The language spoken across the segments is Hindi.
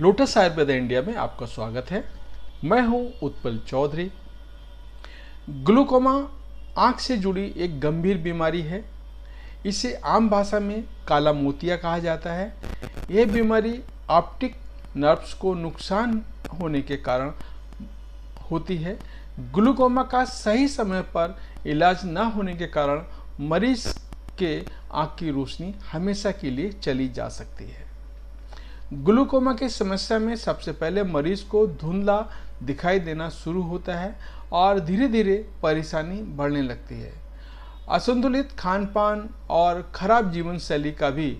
लोटस आयुर्वेद इंडिया में आपका स्वागत है मैं हूं उत्पल चौधरी ग्लूकोमा आंख से जुड़ी एक गंभीर बीमारी है इसे आम भाषा में काला मोतिया कहा जाता है यह बीमारी ऑप्टिक नर्व्स को नुकसान होने के कारण होती है ग्लूकोमा का सही समय पर इलाज न होने के कारण मरीज के आंख की रोशनी हमेशा के लिए चली जा सकती है ग्लूकोमा की समस्या में सबसे पहले मरीज को धुंधला दिखाई देना शुरू होता है और धीरे धीरे परेशानी बढ़ने लगती है असंतुलित खान पान और खराब जीवन शैली का भी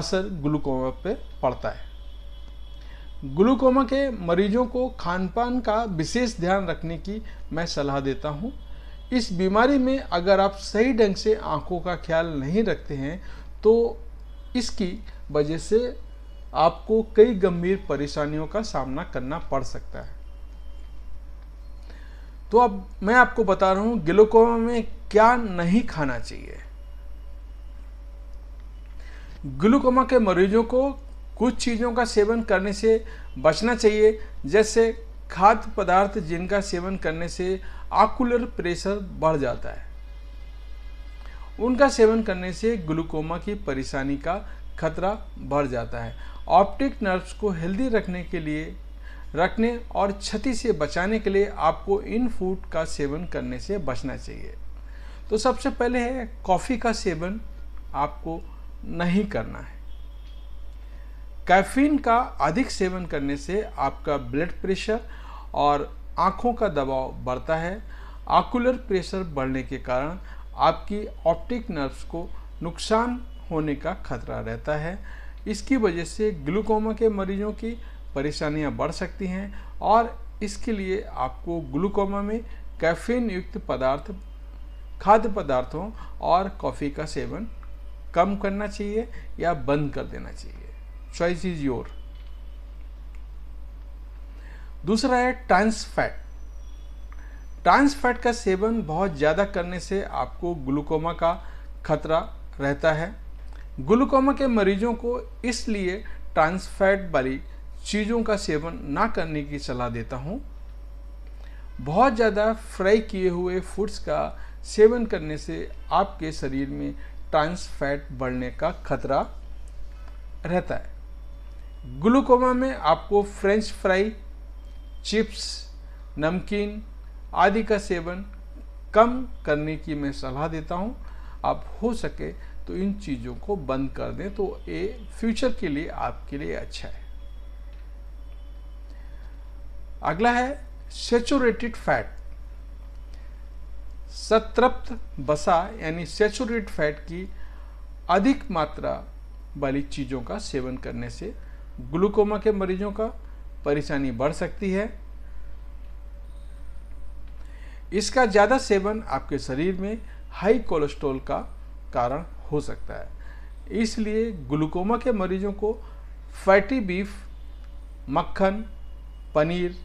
असर ग्लूकोमा पर पड़ता है ग्लूकोमा के मरीजों को खान पान का विशेष ध्यान रखने की मैं सलाह देता हूँ इस बीमारी में अगर आप सही ढंग से आंखों का ख्याल नहीं रखते हैं तो इसकी वजह से आपको कई गंभीर परेशानियों का सामना करना पड़ सकता है तो अब मैं आपको बता रहा हूं ग्लूकोमा में क्या नहीं खाना चाहिए ग्लूकोमा के मरीजों को कुछ चीज़ों का सेवन करने से बचना चाहिए जैसे खाद्य पदार्थ जिनका सेवन करने से आकुलर प्रेशर बढ़ जाता है उनका सेवन करने से ग्लूकोमा की परेशानी का खतरा बढ़ जाता है ऑप्टिक नर्व्स को हेल्दी रखने के लिए रखने और क्षति से बचाने के लिए आपको इन फूड का सेवन करने से बचना चाहिए तो सबसे पहले है कॉफ़ी का सेवन आपको नहीं करना है कैफीन का अधिक सेवन करने से आपका ब्लड प्रेशर और आँखों का दबाव बढ़ता है आकुलर प्रेशर बढ़ने के कारण आपकी ऑप्टिक नर्व्स को नुकसान होने का खतरा रहता है इसकी वजह से ग्लूकोमा के मरीजों की परेशानियां बढ़ सकती हैं और इसके लिए आपको ग्लूकोमा में कैफीन युक्त पदार्थ खाद्य पदार्थों और कॉफ़ी का सेवन कम करना चाहिए या बंद कर देना चाहिए चॉइस इज योर दूसरा है ट्रांस फैट ट्रांस फैट का सेवन बहुत ज़्यादा करने से आपको ग्लूकोमा का खतरा रहता है ग्लूकोमा के मरीजों को इसलिए ट्रांसफैट वाली चीज़ों का सेवन ना करने की सलाह देता हूँ बहुत ज़्यादा फ्राई किए हुए फूड्स का सेवन करने से आपके शरीर में ट्रांसफैट बढ़ने का खतरा रहता है ग्लूकोमा में आपको फ्रेंच फ्राई चिप्स नमकीन आदि का सेवन कम करने की मैं सलाह देता हूँ आप हो सके तो इन चीज़ों को बंद कर दें तो ये फ्यूचर के लिए आपके लिए अच्छा है अगला है सेचुरेटेड फैट सतृप्त बसा यानी सेचुरेट फैट की अधिक मात्रा वाली चीज़ों का सेवन करने से ग्लूकोमा के मरीजों का परेशानी बढ़ सकती है इसका ज़्यादा सेवन आपके शरीर में हाई कोलेस्ट्रॉल का कारण हो सकता है इसलिए ग्लूकोमा के मरीजों को फैटी बीफ मक्खन पनीर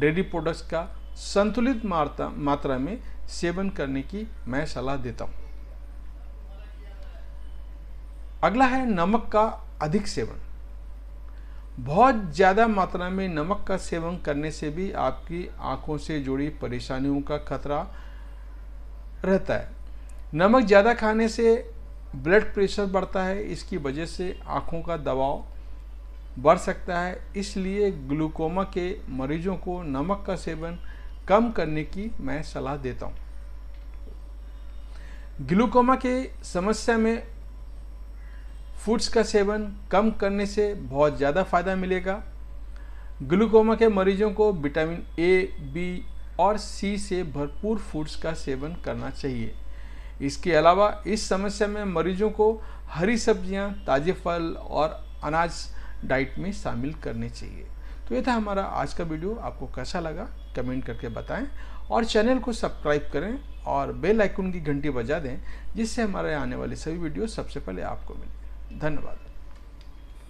डेयरी प्रोडक्ट्स का संतुलित मात्रा में सेवन करने की मैं सलाह देता हूँ अगला है नमक का अधिक सेवन बहुत ज़्यादा मात्रा में नमक का सेवन करने से भी आपकी आंखों से जुड़ी परेशानियों का खतरा रहता है नमक ज़्यादा खाने से ब्लड प्रेशर बढ़ता है इसकी वजह से आँखों का दबाव बढ़ सकता है इसलिए ग्लूकोमा के मरीजों को नमक का सेवन कम करने की मैं सलाह देता हूँ ग्लूकोमा के समस्या में फूड्स का सेवन कम करने से बहुत ज़्यादा फायदा मिलेगा ग्लूकोमा के मरीजों को विटामिन ए बी और सी से भरपूर फूड्स का सेवन करना चाहिए इसके अलावा इस समस्या में मरीजों को हरी सब्जियां, ताज़े फल और अनाज डाइट में शामिल करने चाहिए तो ये था हमारा आज का वीडियो आपको कैसा लगा कमेंट करके बताएं और चैनल को सब्सक्राइब करें और बेल आइकन की घंटी बजा दें जिससे हमारे आने वाले सभी वीडियो सबसे पहले आपको मिले धन्यवाद